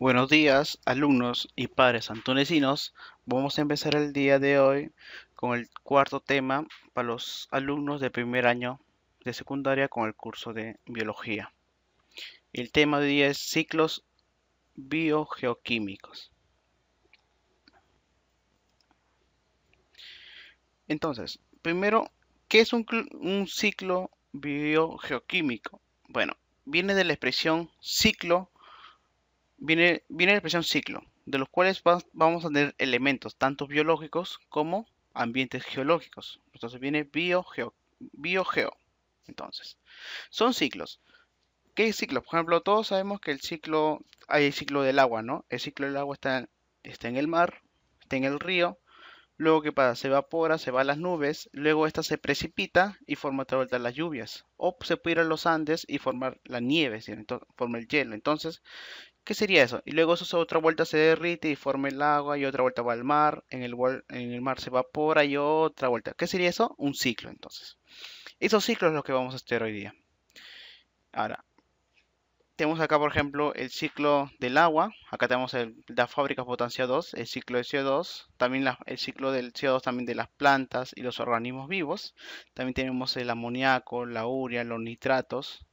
Buenos días, alumnos y padres antunesinos. Vamos a empezar el día de hoy con el cuarto tema para los alumnos de primer año de secundaria con el curso de biología. El tema de hoy es ciclos biogeoquímicos. Entonces, primero, ¿qué es un, un ciclo biogeoquímico? Bueno, viene de la expresión ciclo viene, viene la expresión ciclo, de los cuales vamos a tener elementos tanto biológicos como ambientes geológicos. Entonces viene biogeo. Entonces, son ciclos. ¿Qué ciclos? Por ejemplo, todos sabemos que el ciclo, hay el ciclo del agua, ¿no? El ciclo del agua está, está en el mar, está en el río, luego que pasa, se evapora, se va a las nubes, luego esta se precipita y forma otra vez las lluvias, o se puede ir a los Andes y formar la nieve, ¿sí? forma el hielo. Entonces, ¿Qué sería eso? Y luego eso otra vuelta se derrite y forma el agua y otra vuelta va al mar, en el, mar se evapora y otra vuelta. ¿Qué sería eso? Un ciclo entonces. Esos ciclos es lo que vamos a estudiar hoy día. Ahora, tenemos acá por ejemplo el ciclo del agua, acá tenemos la fábrica potencia 2, el ciclo de CO2, también el ciclo del CO2 también de las plantas y los organismos vivos, también tenemos el amoníaco, la urea, los nitratos,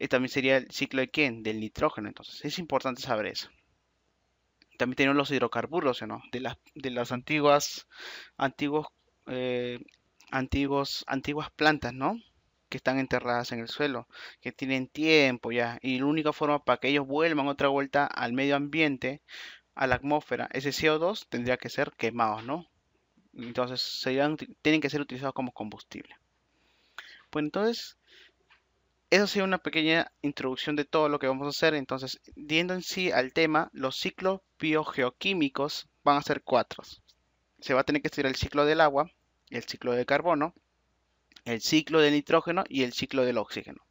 eh, también sería el ciclo de quién? Del nitrógeno. Entonces es importante saber eso. También tenemos los hidrocarburos, ¿no? De las, de las antiguas, antiguos, eh, antiguos, antiguas plantas, ¿no? Que están enterradas en el suelo, que tienen tiempo ya. Y la única forma para que ellos vuelvan otra vuelta al medio ambiente, a la atmósfera, ese CO2 tendría que ser quemado, ¿no? Entonces tienen que ser utilizados como combustible. Pues entonces eso ha sido una pequeña introducción de todo lo que vamos a hacer. Entonces, viendo en sí al tema, los ciclos biogeoquímicos van a ser cuatro. Se va a tener que estudiar el ciclo del agua, el ciclo del carbono, el ciclo del nitrógeno y el ciclo del oxígeno.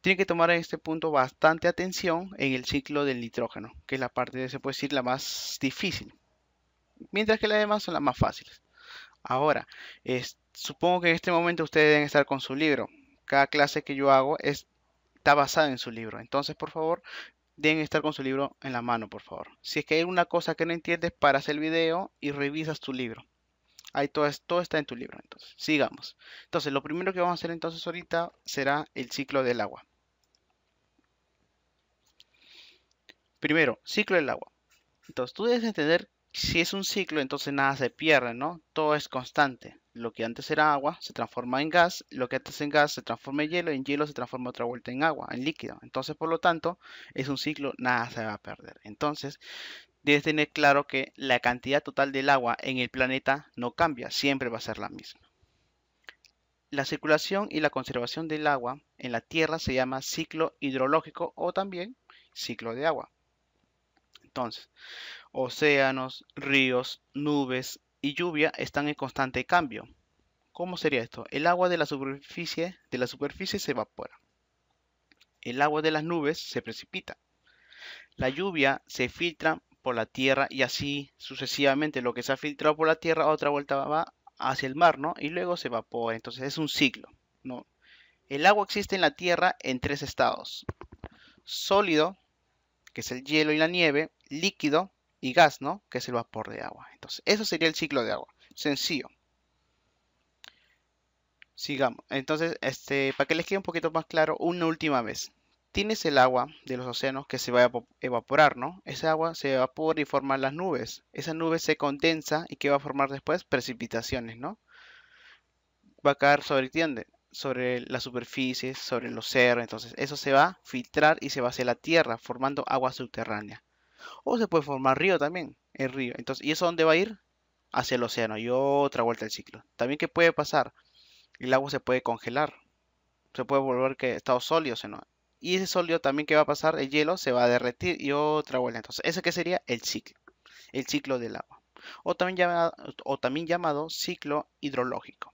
Tienen que tomar en este punto bastante atención en el ciclo del nitrógeno, que es la parte, se puede decir, la más difícil. Mientras que las demás son las más fáciles. Ahora, supongo que en este momento ustedes deben estar con su libro cada clase que yo hago está basada en su libro. Entonces, por favor, deben estar con su libro en la mano, por favor. Si es que hay una cosa que no entiendes, paras el video y revisas tu libro. Ahí todo, está en tu libro. Entonces, sigamos. Entonces, lo primero que vamos a hacer entonces ahorita será el ciclo del agua. Primero, ciclo del agua. Entonces, tú debes entender si es un ciclo, entonces nada se pierde, ¿no? Todo es constante. Lo que antes era agua se transforma en gas, lo que antes en gas se transforma en hielo, en hielo se transforma otra vuelta en agua, en líquido. Entonces, por lo tanto, es un ciclo, nada se va a perder. Entonces, debes tener claro que la cantidad total del agua en el planeta no cambia, siempre va a ser la misma. La circulación y la conservación del agua en la Tierra se llama ciclo hidrológico o también ciclo de agua. Entonces, océanos, ríos, nubes y lluvia están en constante cambio. ¿Cómo sería esto? El agua de la superficie, de la superficie se evapora. El agua de las nubes se precipita. La lluvia se filtra por la tierra y así sucesivamente lo que se ha filtrado por la tierra otra vuelta va hacia el mar, ¿no? Y luego se evapora. Entonces es un ciclo, ¿no? El agua existe en la tierra en tres estados. Sólido, que es el hielo y la nieve, líquido, y gas, ¿no? Que es el vapor de agua. Entonces, eso sería el ciclo de agua. Sencillo. Sigamos. Entonces, este, para que les quede un poquito más claro, una última vez. Tienes el agua de los océanos que se va a evaporar, ¿no? Esa agua se evapora y forma las nubes. Esa nube se condensa y ¿qué va a formar después? Precipitaciones, ¿no? Va a caer sobre, tiende, sobre la superficie, sobre los cerros. Entonces, eso se va a filtrar y se va hacia la tierra, formando agua subterránea. O se puede formar río también, el río. Entonces, ¿y eso dónde va a ir? Hacia el océano y otra vuelta del ciclo. También, ¿qué puede pasar? El agua se puede congelar. Se puede volver que estado sólido, ¿no? Y ese sólido también, ¿qué va a pasar? El hielo se va a derretir y otra vuelta. Entonces, ¿ese qué sería? El ciclo. El ciclo del agua. O también llamado, o también llamado ciclo hidrológico.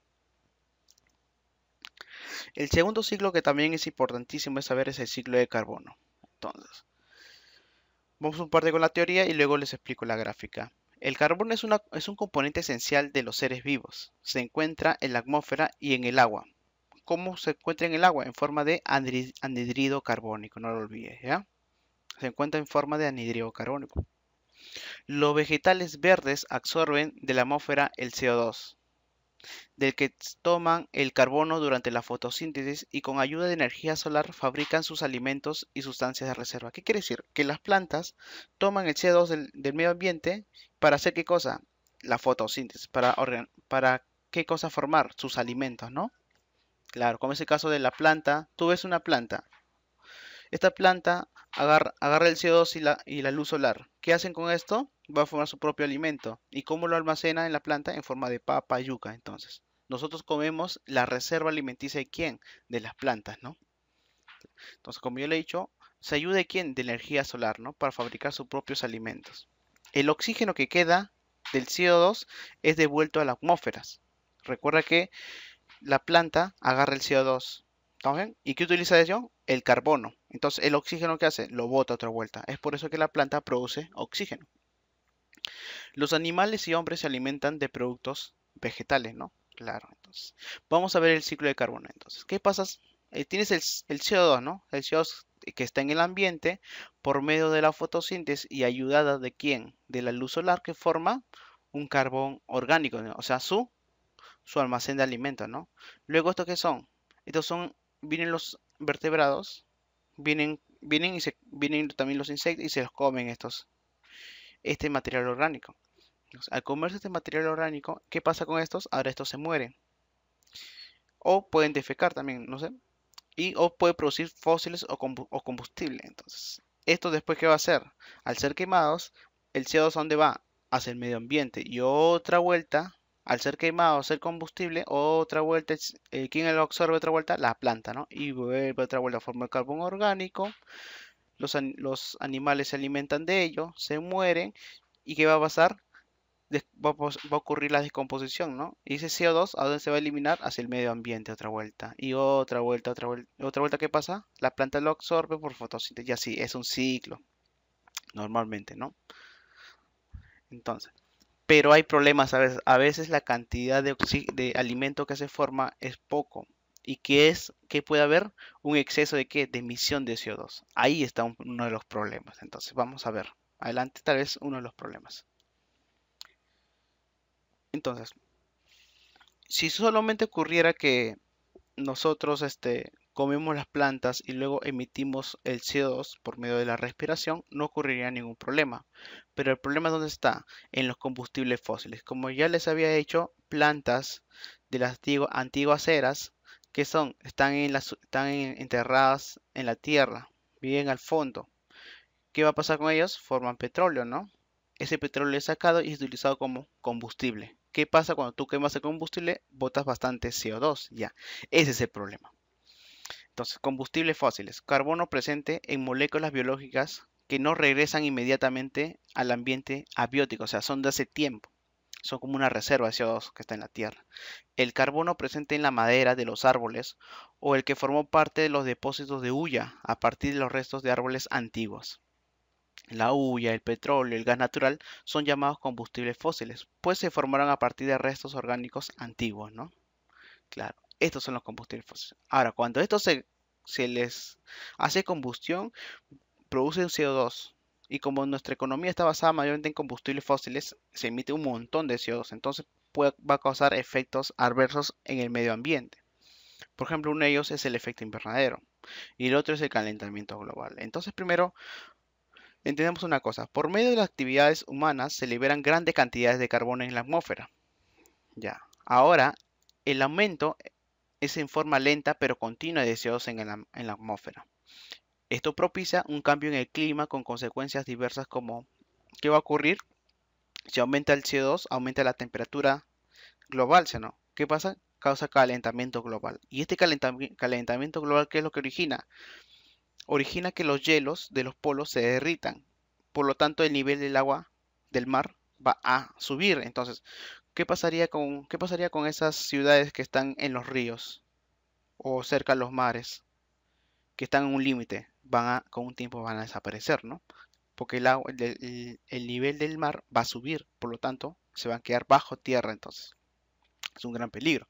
El segundo ciclo que también es importantísimo es saber es el ciclo de carbono. Entonces, Vamos un par de con la teoría y luego les explico la gráfica. El carbono es, un componente esencial de los seres vivos. Se encuentra en la atmósfera y en el agua. ¿Cómo se encuentra en el agua? En forma de anhidrido carbónico, no lo olvides, ¿ya? Se encuentra en forma de anhidrido carbónico. Los vegetales verdes absorben de la atmósfera el CO2 del que toman el carbono durante la fotosíntesis y con ayuda de energía solar fabrican sus alimentos y sustancias de reserva. ¿Qué quiere decir? Que las plantas toman el CO2 del, medio ambiente para hacer qué cosa? La fotosíntesis, para, para qué cosa formar sus alimentos, ¿no? Claro, como es el caso de la planta, tú ves una planta. Esta planta agarra, agarra el CO2 y la, y la luz solar. ¿Qué hacen con esto? va a formar su propio alimento. ¿Y cómo lo almacena en la planta? En forma de papa, yuca, entonces. Nosotros comemos la reserva alimenticia de quién? De las plantas, ¿no? Entonces, como yo le he dicho, se ayuda de quién? De energía solar, ¿no? Para fabricar sus propios alimentos. El oxígeno que queda del CO2 es devuelto a las atmósferas. Recuerda que la planta agarra el CO2. ¿Y qué utiliza ello? El carbono. Entonces, el oxígeno que hace lo bota otra vuelta. Es por eso que la planta produce oxígeno. Los animales y hombres se alimentan de productos vegetales, ¿no? Claro, entonces. Vamos a ver el ciclo de carbono, entonces. ¿Qué pasa? Eh, tienes el, CO2, ¿no? El CO2 que está en el ambiente por medio de la fotosíntesis y ayudada de quién? De la luz solar que forma un carbón orgánico, o sea, su, su almacén de alimento, ¿no? Luego, ¿estos qué son? Estos son, vienen los vertebrados, vienen, vienen, y se, vienen también los insectos y se los comen estos, este material orgánico. Al comerse este material orgánico, ¿qué pasa con estos? Ahora estos se mueren. O pueden defecar también, no sé. Y o puede producir fósiles o, combustible. Entonces, ¿esto después qué va a hacer? Al ser quemados, ¿el CO2 a dónde va? Hacia el medio ambiente. Y otra vuelta, al ser quemado, ser combustible, otra vuelta, eh, ¿quién lo absorbe otra vuelta? La planta, ¿no? Y vuelve otra vuelta a formar carbón orgánico. Los, los, animales se alimentan de ello, se mueren. ¿Y qué va a pasar? va, a ocurrir la descomposición, ¿no? Y ese CO2, ¿a dónde se va a eliminar? Hacia el medio ambiente, otra vuelta. Y otra vuelta, otra vuelta. ¿Otra vuelta qué pasa? La planta lo absorbe por fotosíntesis. Y así, es un ciclo. Normalmente, ¿no? Entonces. Pero hay problemas a veces. la cantidad de, de alimento que se forma es poco. ¿Y qué es? que puede haber? Un exceso de qué? De emisión de CO2. Ahí está uno de los problemas. Entonces, vamos a ver. Adelante, tal vez uno de los problemas. Entonces, si solamente ocurriera que nosotros este, comemos las plantas y luego emitimos el CO2 por medio de la respiración, no ocurriría ningún problema. Pero el problema donde está? En los combustibles fósiles. Como ya les había hecho, plantas de las antiguas eras que son están en están enterradas en la tierra, viven al fondo. ¿Qué va a pasar con ellos? Forman petróleo, ¿no? Ese petróleo es sacado y es utilizado como combustible. ¿Qué pasa cuando tú quemas el combustible? Botas bastante CO2, ya. Ese es el problema. Entonces, combustibles fósiles. Carbono presente en moléculas biológicas que no regresan inmediatamente al ambiente abiótico, o sea, son de hace tiempo. Son como una reserva de CO2 que está en la Tierra. El carbono presente en la madera de los árboles o el que formó parte de los depósitos de huya a partir de los restos de árboles antiguos. La hulla, el petróleo, el gas natural son llamados combustibles fósiles, pues se formaron a partir de restos orgánicos antiguos, ¿no? Claro, estos son los combustibles fósiles. Ahora, cuando estos se, les hace combustión, producen CO2, y como nuestra economía está basada mayormente en combustibles fósiles, se emite un montón de CO2, entonces va a causar efectos adversos en el medio ambiente. Por ejemplo, uno de ellos es el efecto invernadero y el otro es el calentamiento global. Entonces, primero Entendemos una cosa, por medio de las actividades humanas se liberan grandes cantidades de carbono en la atmósfera. Ya. Ahora, el aumento es en forma lenta pero continua de CO2 en, la atmósfera. Esto propicia un cambio en el clima con consecuencias diversas como ¿qué va a ocurrir? Si aumenta el CO2, aumenta la temperatura global, ¿sí ¿Qué pasa? Causa calentamiento global. ¿Y este calentamiento global qué es lo que origina? origina que los hielos de los polos se derritan. Por lo tanto, el nivel del agua del mar va a subir. Entonces, ¿qué pasaría con, qué pasaría con esas ciudades que están en los ríos o cerca de los mares, que están en un límite? Van a, con un tiempo van a desaparecer, ¿no? Porque el, el nivel del mar va a subir, por lo tanto, se van a quedar bajo tierra entonces. Es un gran peligro.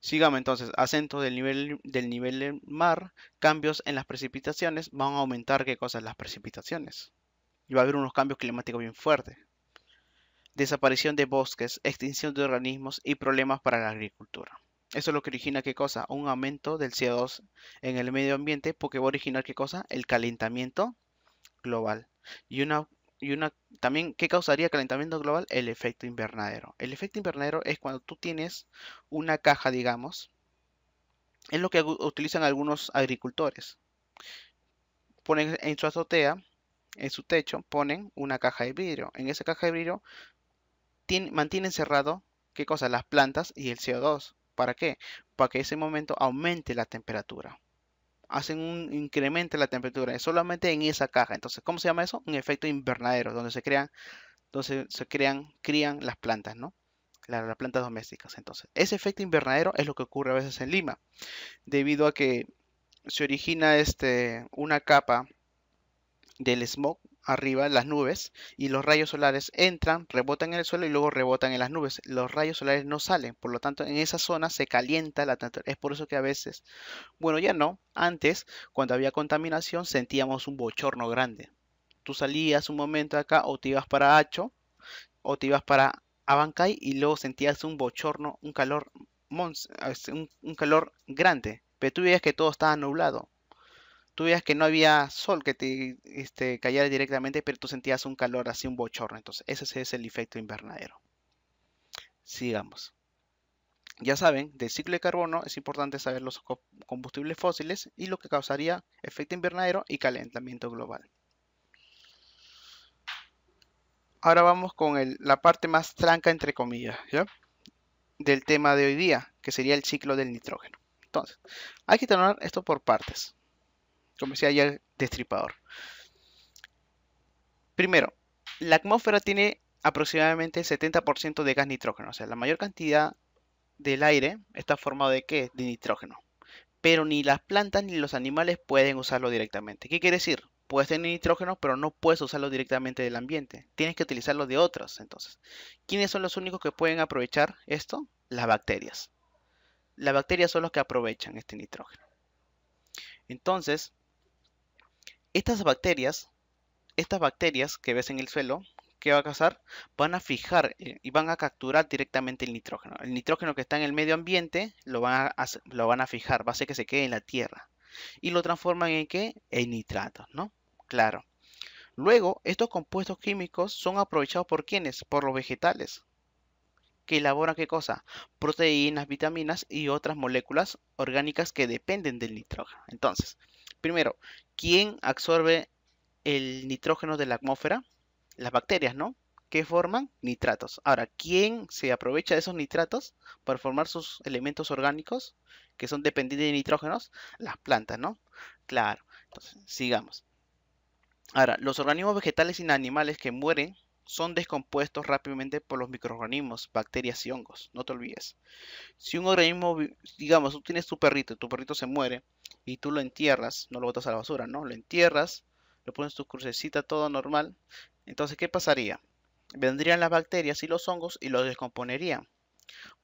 Sigamos entonces, acento del nivel, del nivel del mar, cambios en las precipitaciones, van a aumentar qué cosa? las precipitaciones. Y va a haber unos cambios climáticos bien fuertes. Desaparición de bosques, extinción de organismos y problemas para la agricultura. Eso es lo que origina qué cosa? Un aumento del CO2 en el medio ambiente porque va a originar qué cosa? El calentamiento global y una y una también qué causaría calentamiento global el efecto invernadero el efecto invernadero es cuando tú tienes una caja digamos es lo que utilizan algunos agricultores ponen en su azotea en su techo ponen una caja de vidrio en esa caja de vidrio tiene, mantienen cerrado qué cosa las plantas y el CO2 para qué para que ese momento aumente la temperatura hacen un incremento en la temperatura, es solamente en esa caja. Entonces, ¿cómo se llama eso? Un efecto invernadero, donde se crean, donde se crean, crían las plantas, ¿no? Las, plantas domésticas. Entonces, ese efecto invernadero es lo que ocurre a veces en Lima, debido a que se origina este, una capa del smog, arriba las nubes y los rayos solares entran, rebotan en el suelo y luego rebotan en las nubes. Los rayos solares no salen, por lo tanto en esa zona se calienta la temperatura. Es por eso que a veces, bueno ya no, antes cuando había contaminación sentíamos un bochorno grande. Tú salías un momento acá o te ibas para Hacho o te ibas para Abancay y luego sentías un bochorno, un calor, un calor grande. Pero tú veías que todo estaba nublado tú veías que no había sol que te callara este, cayera directamente, pero tú sentías un calor así, un bochorno. Entonces, ese es el efecto invernadero. Sigamos. Ya saben, del ciclo de carbono es importante saber los combustibles fósiles y lo que causaría efecto invernadero y calentamiento global. Ahora vamos con la parte más tranca, entre comillas, del tema de hoy día, que sería el ciclo del nitrógeno. Entonces, hay que tomar esto por partes decía ya el destripador. Primero, la atmósfera tiene aproximadamente 70% de gas nitrógeno. O sea, la mayor cantidad del aire está formado de qué? De nitrógeno. Pero ni las plantas ni los animales pueden usarlo directamente. ¿Qué quiere decir? Puedes tener nitrógeno, pero no puedes usarlo directamente del ambiente. Tienes que utilizarlo de otros. Entonces, ¿quiénes son los únicos que pueden aprovechar esto? Las bacterias. Las bacterias son los que aprovechan este nitrógeno. Entonces, estas bacterias, estas bacterias que ves en el suelo, ¿qué va a cazar, Van a fijar eh, y van a capturar directamente el nitrógeno. El nitrógeno que está en el medio ambiente lo van a, fijar, va a hacer que se quede en la tierra. Y lo transforman en qué? En nitratos, ¿no? Claro. Luego, estos compuestos químicos son aprovechados por quienes? Por los vegetales, que elaboran qué cosa? Proteínas, vitaminas y otras moléculas orgánicas que dependen del nitrógeno. Entonces, Primero, ¿quién absorbe el nitrógeno de la atmósfera? Las bacterias, ¿no? que forman nitratos. Ahora, ¿quién se aprovecha de esos nitratos para formar sus elementos orgánicos que son dependientes de nitrógenos? Las plantas, ¿no? Claro. Entonces, sigamos. Ahora, los organismos vegetales y animales que mueren son descompuestos rápidamente por los microorganismos, bacterias y hongos. No te olvides. Si un organismo, digamos, tú tienes tu perrito, tu perrito se muere y tú lo entierras, no lo botas a la basura, ¿no? Lo entierras, lo pones tu crucecita, todo normal. Entonces, ¿qué pasaría? Vendrían las bacterias y los hongos y lo descomponerían,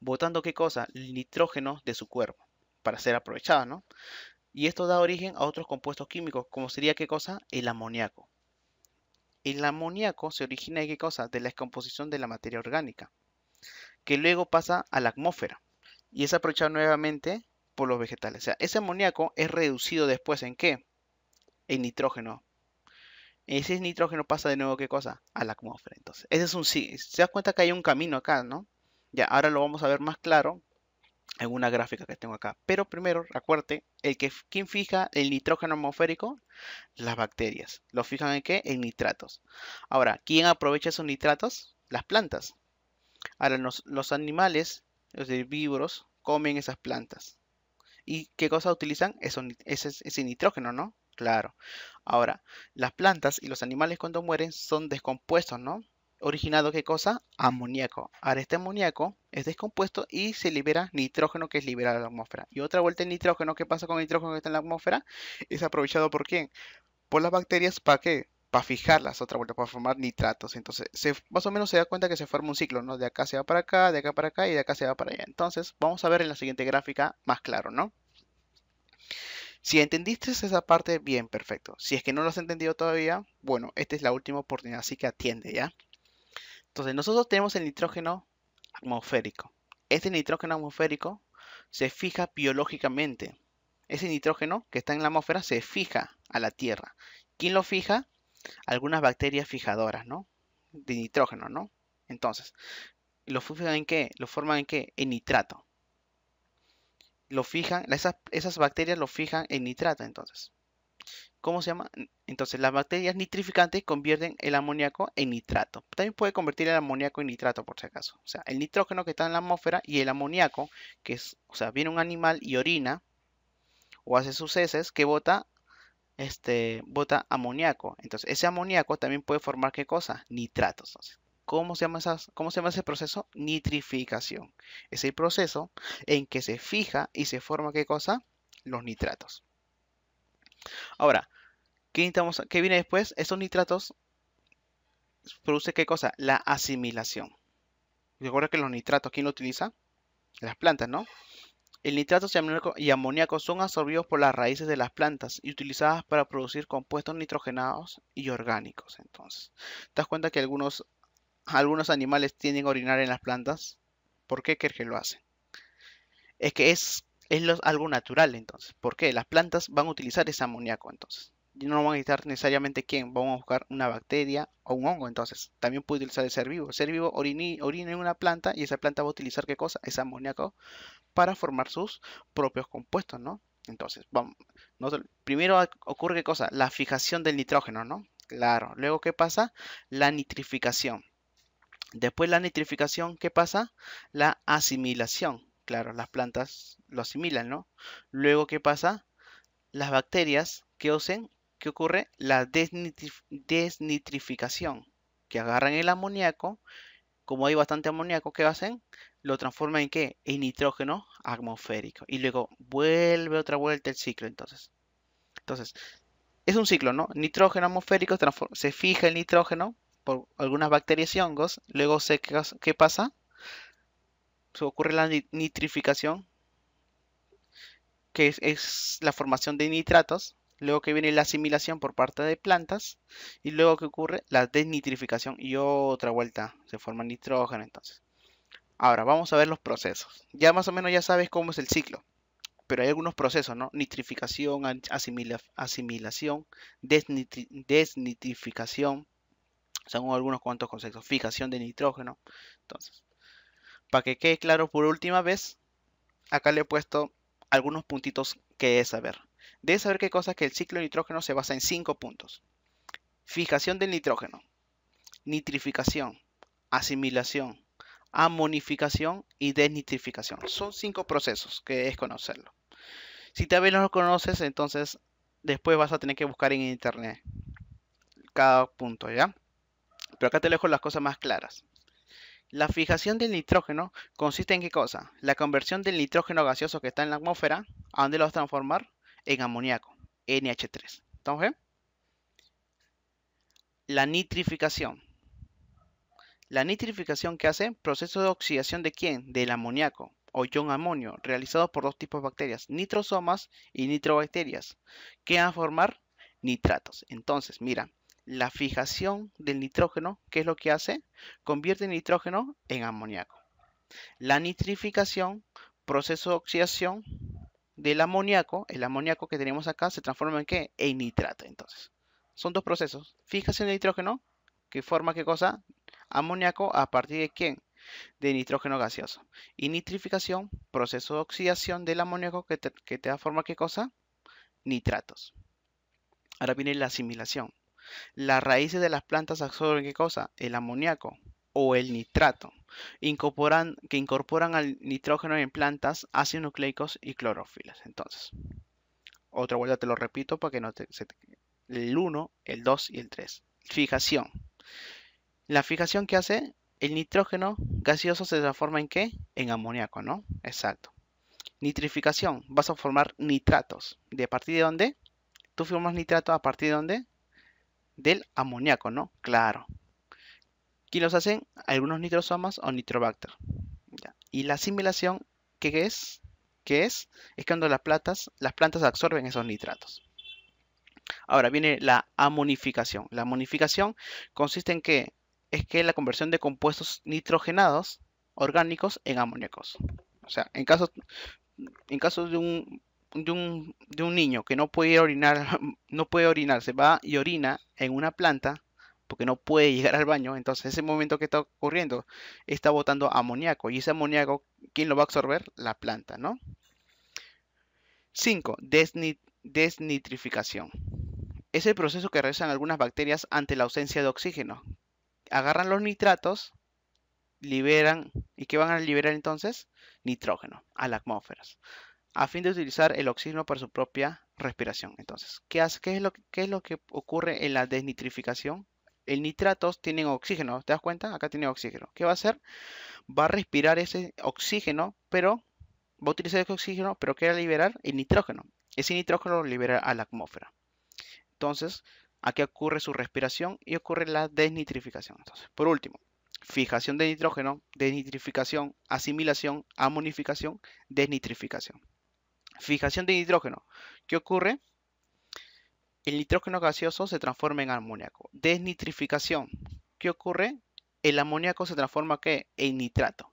botando qué cosa? El nitrógeno de su cuerpo para ser aprovechado, ¿no? Y esto da origen a otros compuestos químicos, como sería qué cosa? El amoníaco. El amoníaco se origina de qué cosa? De la descomposición de la materia orgánica, que luego pasa a la atmósfera y es aprovechado nuevamente por los vegetales. O sea, ese amoníaco es reducido después en qué? En nitrógeno. Ese nitrógeno pasa de nuevo qué cosa? A la atmósfera. Entonces, ese es un sí. Se das cuenta que hay un camino acá, ¿no? Ya, ahora lo vamos a ver más claro en una gráfica que tengo acá. Pero primero, recuerde, el que, ¿quién fija el nitrógeno atmosférico? Las bacterias. ¿Lo fijan en qué? En nitratos. Ahora, ¿quién aprovecha esos nitratos? Las plantas. Ahora, los, animales, los herbívoros, comen esas plantas. ¿Y qué cosa utilizan? Eso, ese nitrógeno, ¿no? Claro. Ahora, las plantas y los animales cuando mueren son descompuestos, ¿no? originado qué cosa? Amoníaco. Ahora este amoníaco es descompuesto y se libera nitrógeno que es liberado a la atmósfera. Y otra vuelta el nitrógeno, ¿qué pasa con el nitrógeno que está en la atmósfera? Es aprovechado por quién? Por las bacterias, ¿para qué? Para fijarlas otra vuelta, para formar nitratos. Entonces, más o menos se da cuenta que se forma un ciclo, ¿no? De acá se va para acá, de acá para acá y de acá se va para allá. Entonces, vamos a ver en la siguiente gráfica más claro, ¿no? Si entendiste esa parte, bien, perfecto. Si es que no lo has entendido todavía, bueno, esta es la última oportunidad, así que atiende, ¿ya? Entonces, nosotros tenemos el nitrógeno atmosférico. Este nitrógeno atmosférico se fija biológicamente. Ese nitrógeno que está en la atmósfera se fija a la Tierra. ¿Quién lo fija? Algunas bacterias fijadoras, ¿no? De nitrógeno, ¿no? Entonces, ¿lo fijan en qué? ¿Lo forman en qué? En nitrato. Lo fijan, esas bacterias lo fijan en nitrato, entonces. ¿Cómo se llama? Entonces, las bacterias nitrificantes convierten el amoníaco en nitrato. También puede convertir el amoníaco en nitrato, por si acaso. O sea, el nitrógeno que está en la atmósfera y el amoníaco, que es, o sea, viene un animal y orina o hace sus heces que bota este bota amoníaco. Entonces, ese amoníaco también puede formar qué cosa? Nitratos. ¿cómo se llama cómo se llama ese proceso? Nitrificación. Es el proceso en que se fija y se forma qué cosa? Los nitratos. Ahora, ¿qué, viene después? Estos nitratos produce qué cosa? La asimilación. Recuerda que los nitratos, ¿quién lo utiliza? Las plantas, ¿no? El nitrato y amoníaco son absorbidos por las raíces de las plantas y utilizadas para producir compuestos nitrogenados y orgánicos. Entonces, ¿te das cuenta que algunos, algunos animales tienden a orinar en las plantas? ¿Por qué crees que lo hacen? Es que es es algo natural entonces. ¿Por qué? Las plantas van a utilizar ese amoníaco entonces. Y no van a necesitar necesariamente quién, vamos a buscar una bacteria o un hongo entonces. También puede utilizar el ser vivo. El ser vivo orina, en una planta y esa planta va a utilizar qué cosa? Ese amoníaco para formar sus propios compuestos, ¿no? Entonces, vamos, primero ocurre qué cosa? La fijación del nitrógeno, ¿no? Claro. Luego, ¿qué pasa? La nitrificación. Después la nitrificación, ¿qué pasa? La asimilación claro, las plantas lo asimilan, ¿no? Luego, ¿qué pasa? Las bacterias, que hacen? ¿Qué ocurre? La desnitrificación, que agarran el amoníaco, como hay bastante amoníaco, ¿qué hacen? Lo transforman en qué? En nitrógeno atmosférico. Y luego vuelve otra vuelta el ciclo, entonces. Entonces, es un ciclo, ¿no? Nitrógeno atmosférico, se fija el nitrógeno por algunas bacterias y hongos, luego se, ¿qué pasa? se ocurre la nitrificación, que es, la formación de nitratos, luego que viene la asimilación por parte de plantas, y luego que ocurre la desnitrificación y otra vuelta, se forma nitrógeno entonces. Ahora, vamos a ver los procesos. Ya más o menos ya sabes cómo es el ciclo, pero hay algunos procesos, ¿no? Nitrificación, asimilación, desnitrificación, son algunos cuantos conceptos, fijación de nitrógeno, entonces... Para que quede claro por última vez, acá le he puesto algunos puntitos que es saber. Debes saber qué cosa que el ciclo de nitrógeno se basa en cinco puntos. Fijación del nitrógeno, nitrificación, asimilación, amonificación y desnitrificación. Son cinco procesos que es conocerlo. Si todavía no lo conoces, entonces después vas a tener que buscar en internet cada punto, ¿ya? Pero acá te dejo las cosas más claras. La fijación del nitrógeno consiste en qué cosa? La conversión del nitrógeno gaseoso que está en la atmósfera, ¿a dónde lo vas a transformar? En amoníaco, NH3. ¿Estamos bien? La nitrificación. La nitrificación que hace proceso de oxidación de quién? Del amoníaco o ion amonio, realizado por dos tipos de bacterias, nitrosomas y nitrobacterias, que van a formar nitratos. Entonces, mira, la fijación del nitrógeno, ¿qué es lo que hace? Convierte el nitrógeno en amoníaco. La nitrificación, proceso de oxidación del amoníaco, el amoníaco que tenemos acá se transforma en qué? En nitrato, entonces. Son dos procesos, fijación de nitrógeno, que forma qué cosa? Amoníaco, ¿a partir de quién? de nitrógeno gaseoso. Y nitrificación, proceso de oxidación del amoníaco que que te da forma qué cosa? Nitratos. Ahora viene la asimilación. Las raíces de las plantas absorben qué cosa? El amoníaco o el nitrato, incorporan, que incorporan al nitrógeno en plantas, ácidos nucleicos y clorofilas. Entonces, otra vuelta te lo repito para que no te, el 1, el 2 y el 3. Fijación. La fijación que hace el nitrógeno gaseoso se transforma en qué? En amoníaco, ¿no? Exacto. Nitrificación. Vas a formar nitratos. ¿De a partir de dónde? Tú formas nitratos, a partir de dónde? del amoníaco, ¿no? Claro. ¿Quién los hacen? Algunos nitrosomas o nitrobacter. Y la asimilación, ¿qué es? ¿Qué es? Es cuando las plantas, las plantas absorben esos nitratos. Ahora viene la amonificación. La amonificación consiste en que es que la conversión de compuestos nitrogenados orgánicos en amoníacos. O sea, en caso, en caso de un de un, niño que no puede orinar, no puede orinar se va y orina en una planta porque no puede llegar al baño, entonces ese momento que está ocurriendo está botando amoníaco y ese amoníaco, ¿quién lo va a absorber? La planta, ¿no? 5. desnitrificación. Es el proceso que realizan algunas bacterias ante la ausencia de oxígeno. Agarran los nitratos, liberan, ¿y qué van a liberar entonces? Nitrógeno a la atmósfera a fin de utilizar el oxígeno para su propia respiración. Entonces, ¿qué, es, lo, que ocurre en la desnitrificación? El nitratos tienen oxígeno, ¿te das cuenta? Acá tiene oxígeno. ¿Qué va a hacer? Va a respirar ese oxígeno, pero va a utilizar ese oxígeno, pero quiere liberar? El nitrógeno. Ese nitrógeno lo libera a la atmósfera. Entonces, aquí ocurre su respiración y ocurre la desnitrificación. Entonces, por último, fijación de nitrógeno, desnitrificación, asimilación, amonificación, desnitrificación. Fijación de nitrógeno. ¿Qué ocurre? El nitrógeno gaseoso se transforma en amoníaco. Desnitrificación. ¿Qué ocurre? El amoníaco se transforma ¿qué? en nitrato.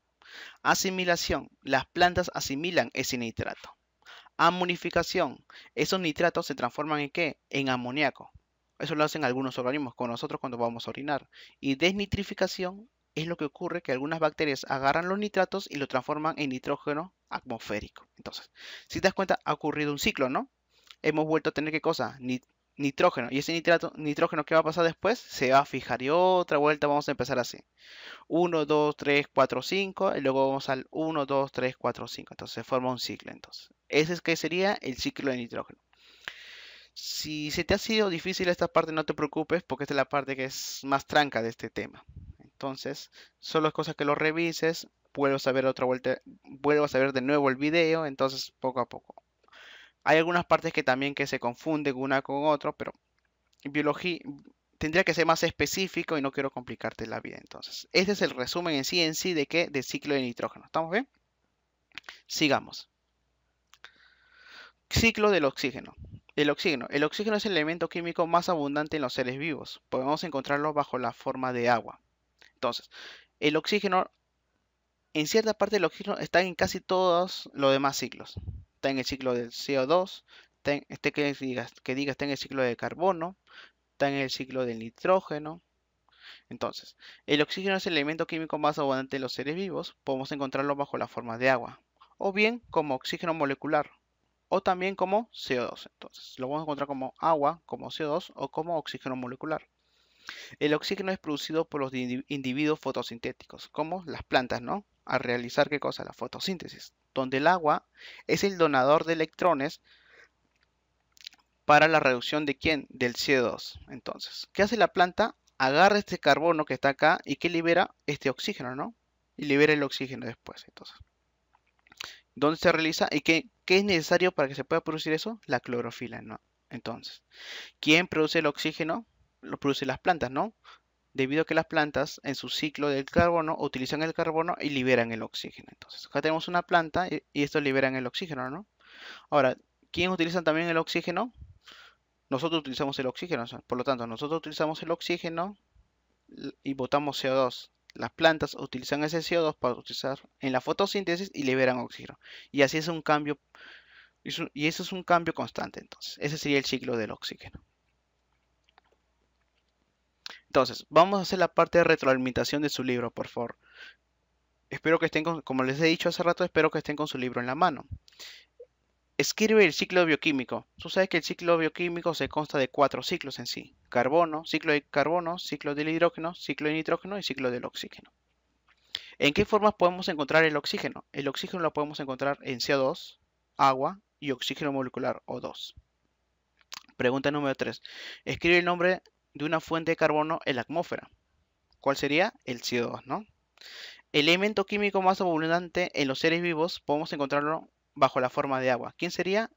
Asimilación. Las plantas asimilan ese nitrato. Amonificación. Esos nitratos se transforman en qué? En amoníaco. Eso lo hacen algunos organismos con nosotros cuando vamos a orinar. Y desnitrificación es lo que ocurre que algunas bacterias agarran los nitratos y lo transforman en nitrógeno atmosférico. Entonces, si te das cuenta, ha ocurrido un ciclo, ¿no? Hemos vuelto a tener qué cosa? nitrógeno. Y ese nitrógeno, ¿qué va a pasar después? Se va a fijar y otra vuelta vamos a empezar así. 1, 2, 3, 4, 5. Y luego vamos al 1, 2, 3, 4, 5. Entonces se forma un ciclo. Entonces, ese es que sería el ciclo de nitrógeno. Si se te ha sido difícil esta parte, no te preocupes porque esta es la parte que es más tranca de este tema. Entonces, solo es cosa que lo revises, vuelvo a saber otra vuelta, a de nuevo el video, entonces poco a poco. Hay algunas partes que también que se confunden una con otra, pero biología tendría que ser más específico y no quiero complicarte la vida. Entonces, este es el resumen en sí en sí de qué, del ciclo de nitrógeno. ¿Estamos bien? Sigamos. Ciclo del oxígeno. El oxígeno. El oxígeno es el elemento químico más abundante en los seres vivos. Podemos encontrarlo bajo la forma de agua. Entonces, el oxígeno en cierta parte del oxígeno está en casi todos los demás ciclos. Está en el ciclo del CO2, está en, este que, que diga está en el ciclo de carbono, está en el ciclo del nitrógeno. Entonces, el oxígeno es el elemento químico más abundante de los seres vivos, podemos encontrarlo bajo la forma de agua, o bien como oxígeno molecular, o también como CO2. Entonces, lo vamos a encontrar como agua, como CO2 o como oxígeno molecular. El oxígeno es producido por los individuos fotosintéticos, como las plantas, ¿no? Al realizar qué cosa? La fotosíntesis, donde el agua es el donador de electrones para la reducción de quién? Del CO2. Entonces, ¿qué hace la planta? Agarra este carbono que está acá y que libera este oxígeno, ¿no? Y libera el oxígeno después. Entonces, ¿dónde se realiza? ¿Y qué, qué es necesario para que se pueda producir eso? La clorofila, ¿no? Entonces, ¿quién produce el oxígeno? lo producen las plantas, ¿no? Debido a que las plantas en su ciclo del carbono utilizan el carbono y liberan el oxígeno. Entonces, acá tenemos una planta y, esto estos liberan el oxígeno, ¿no? Ahora, ¿quién utiliza también el oxígeno? Nosotros utilizamos el oxígeno, por lo tanto, nosotros utilizamos el oxígeno y botamos CO2. Las plantas utilizan ese CO2 para utilizar en la fotosíntesis y liberan oxígeno. Y así es un cambio, y eso es un cambio constante entonces. Ese sería el ciclo del oxígeno. Entonces, vamos a hacer la parte de retroalimentación de su libro, por favor. Espero que estén, con, como les he dicho hace rato, espero que estén con su libro en la mano. Escribe el ciclo bioquímico. Sucede que el ciclo bioquímico se consta de cuatro ciclos en sí. Carbono, ciclo de carbono, ciclo del hidrógeno, ciclo de nitrógeno y ciclo del oxígeno. ¿En qué formas podemos encontrar el oxígeno? El oxígeno lo podemos encontrar en CO2, agua y oxígeno molecular O2. Pregunta número 3. Escribe el nombre de una fuente de carbono en la atmósfera. ¿Cuál sería? El CO2, ¿no? El elemento químico más abundante en los seres vivos podemos encontrarlo bajo la forma de agua. ¿Quién sería?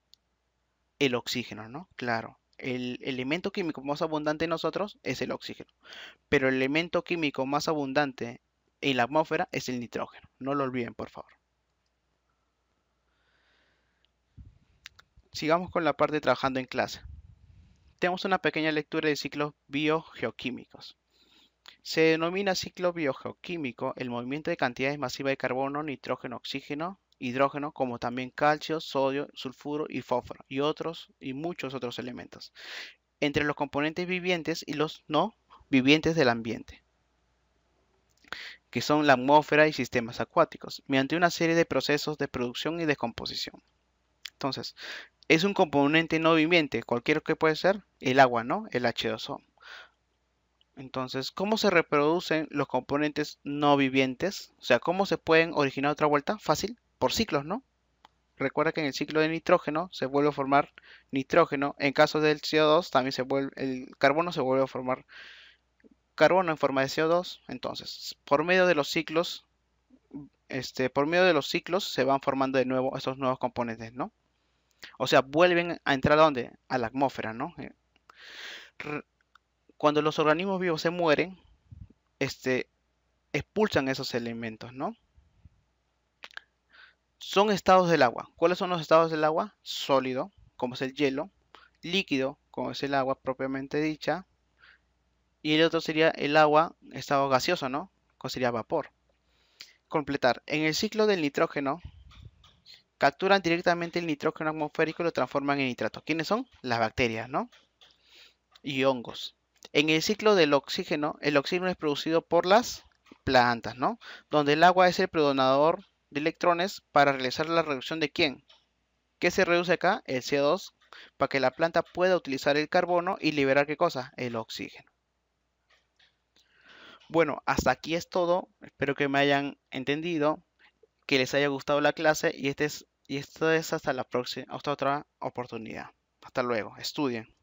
El oxígeno, ¿no? Claro. El elemento químico más abundante en nosotros es el oxígeno. Pero el elemento químico más abundante en la atmósfera es el nitrógeno. No lo olviden, por favor. Sigamos con la parte trabajando en clase. Tenemos una pequeña lectura de ciclos biogeoquímicos. Se denomina ciclo biogeoquímico el movimiento de cantidades masivas de carbono, nitrógeno, oxígeno, hidrógeno, como también calcio, sodio, sulfuro y fósforo, y otros y muchos otros elementos, entre los componentes vivientes y los no vivientes del ambiente que son la atmósfera y sistemas acuáticos, mediante una serie de procesos de producción y descomposición. Entonces, es un componente no viviente, cualquiera que puede ser, el agua, ¿no? El H2O. Entonces, ¿cómo se reproducen los componentes no vivientes? O sea, ¿cómo se pueden originar otra vuelta? Fácil, por ciclos, ¿no? Recuerda que en el ciclo de nitrógeno se vuelve a formar nitrógeno. En caso del CO2 también se vuelve, el carbono se vuelve a formar carbono en forma de CO2. Entonces, por medio de los ciclos, este, por medio de los ciclos se van formando de nuevo estos nuevos componentes, ¿no? O sea, vuelven a entrar a dónde? A la atmósfera, ¿no? Eh, cuando los organismos vivos se mueren, este, expulsan esos elementos, ¿no? Son estados del agua. ¿Cuáles son los estados del agua? Sólido, como es el hielo, líquido, como es el agua propiamente dicha, y el otro sería el agua, estado gaseoso, ¿no? Que sería vapor. Completar. En el ciclo del nitrógeno, capturan directamente el nitrógeno atmosférico y lo transforman en nitrato. ¿Quiénes son? Las bacterias, ¿no? Y hongos. En el ciclo del oxígeno, el oxígeno es producido por las plantas, ¿no? Donde el agua es el predonador de electrones para realizar la reducción de quién. ¿Qué se reduce acá? El CO2 para que la planta pueda utilizar el carbono y liberar qué cosa? El oxígeno. Bueno, hasta aquí es todo. Espero que me hayan entendido que les haya gustado la clase y, este es, y esto es hasta la próxima, hasta otra oportunidad. Hasta luego, estudien.